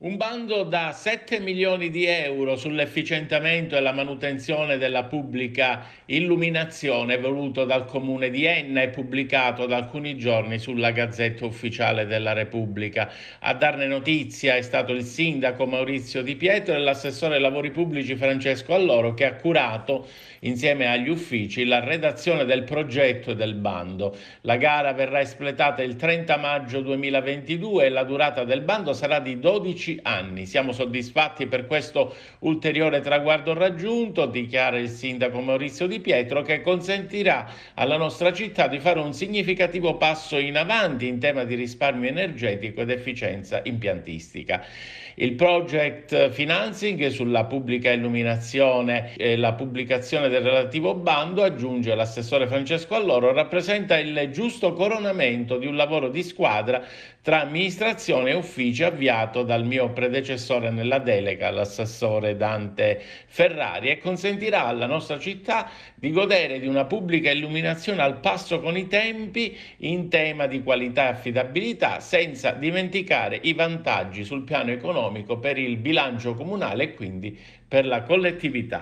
Un bando da 7 milioni di euro sull'efficientamento e la manutenzione della pubblica illuminazione voluto dal comune di Enna e pubblicato da alcuni giorni sulla Gazzetta Ufficiale della Repubblica. A darne notizia è stato il sindaco Maurizio Di Pietro e l'assessore ai lavori pubblici Francesco Alloro che ha curato insieme agli uffici la redazione del progetto e del bando. La gara verrà espletata il 30 maggio 2022 e la durata del bando sarà di 12 15 anni. Siamo soddisfatti per questo ulteriore traguardo raggiunto, dichiara il sindaco Maurizio Di Pietro, che consentirà alla nostra città di fare un significativo passo in avanti in tema di risparmio energetico ed efficienza impiantistica. Il project financing sulla pubblica illuminazione e la pubblicazione del relativo bando, aggiunge l'assessore Francesco Alloro, rappresenta il giusto coronamento di un lavoro di squadra tra amministrazione e uffici avviato dal mio mio predecessore nella delega, l'assessore Dante Ferrari, e consentirà alla nostra città di godere di una pubblica illuminazione al passo con i tempi in tema di qualità e affidabilità, senza dimenticare i vantaggi sul piano economico per il bilancio comunale e quindi per la collettività.